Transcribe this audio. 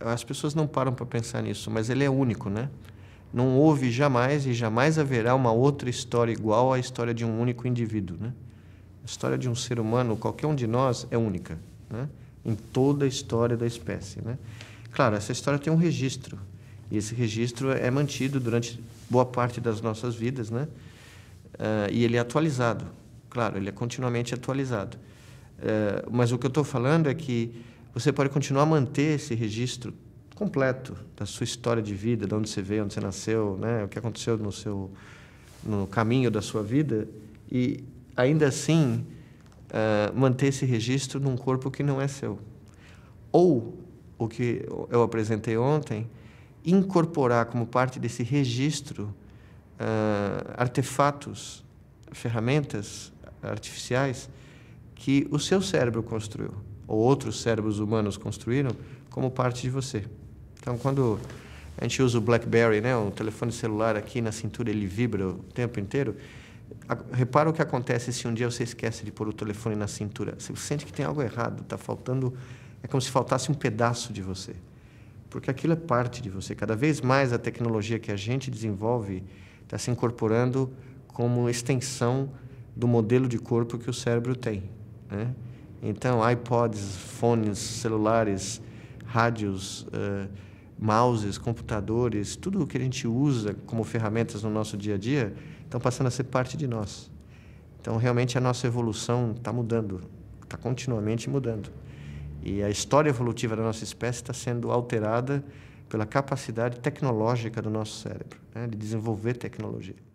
As pessoas não param para pensar nisso, mas ele é único, né? Não houve jamais e jamais haverá uma outra história igual à história de um único indivíduo, né? A história de um ser humano, qualquer um de nós, é única, né? Em toda a história da espécie, né? Claro, essa história tem um registro, e esse registro é mantido durante boa parte das nossas vidas, né? Uh, e ele é atualizado, claro, ele é continuamente atualizado. Uh, mas o que eu estou falando é que você pode continuar a manter esse registro completo da sua história de vida, de onde você veio, onde você nasceu, né? o que aconteceu no seu no caminho da sua vida e ainda assim uh, manter esse registro num corpo que não é seu. Ou o que eu apresentei ontem, incorporar como parte desse registro uh, artefatos, ferramentas artificiais que o seu cérebro construiu ou outros cérebros humanos construíram como parte de você. Então, quando a gente usa o BlackBerry, né, o telefone celular aqui na cintura, ele vibra o tempo inteiro. Repara o que acontece se um dia você esquece de pôr o telefone na cintura. Você sente que tem algo errado, está faltando. É como se faltasse um pedaço de você. Porque aquilo é parte de você. Cada vez mais a tecnologia que a gente desenvolve está se incorporando como extensão do modelo de corpo que o cérebro tem. Né? Então, iPods, fones, celulares, rádios, uh, mouses, computadores, tudo o que a gente usa como ferramentas no nosso dia a dia, estão passando a ser parte de nós. Então, realmente, a nossa evolução está mudando, está continuamente mudando. E a história evolutiva da nossa espécie está sendo alterada pela capacidade tecnológica do nosso cérebro, né, de desenvolver tecnologia.